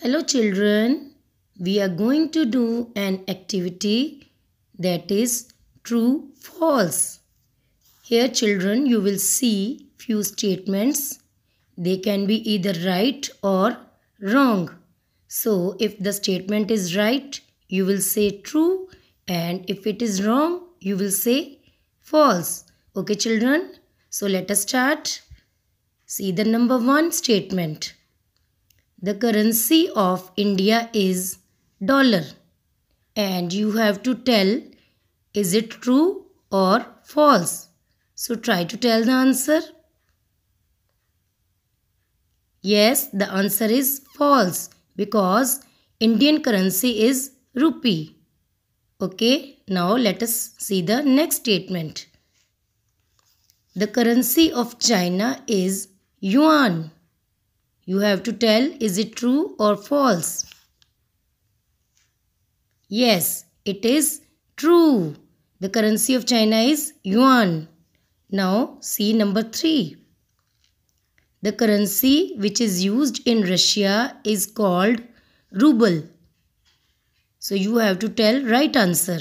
Hello children, we are going to do an activity that is true false. Here children you will see few statements. They can be either right or wrong. So if the statement is right you will say true and if it is wrong you will say false. Okay children, so let us start. See the number one statement the currency of India is dollar and you have to tell is it true or false. So try to tell the answer. Yes, the answer is false because Indian currency is rupee. Okay, now let us see the next statement. The currency of China is yuan. You have to tell is it true or false? Yes, it is true. The currency of China is yuan. Now see number 3. The currency which is used in Russia is called ruble. So you have to tell right answer.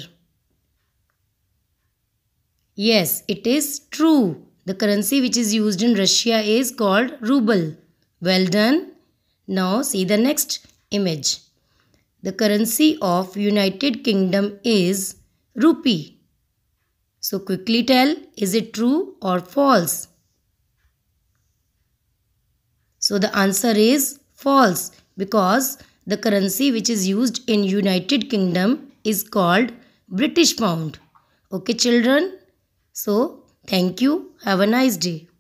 Yes, it is true. The currency which is used in Russia is called ruble. Well done. Now see the next image. The currency of United Kingdom is rupee. So quickly tell is it true or false? So the answer is false because the currency which is used in United Kingdom is called British pound. Okay children? So thank you. Have a nice day.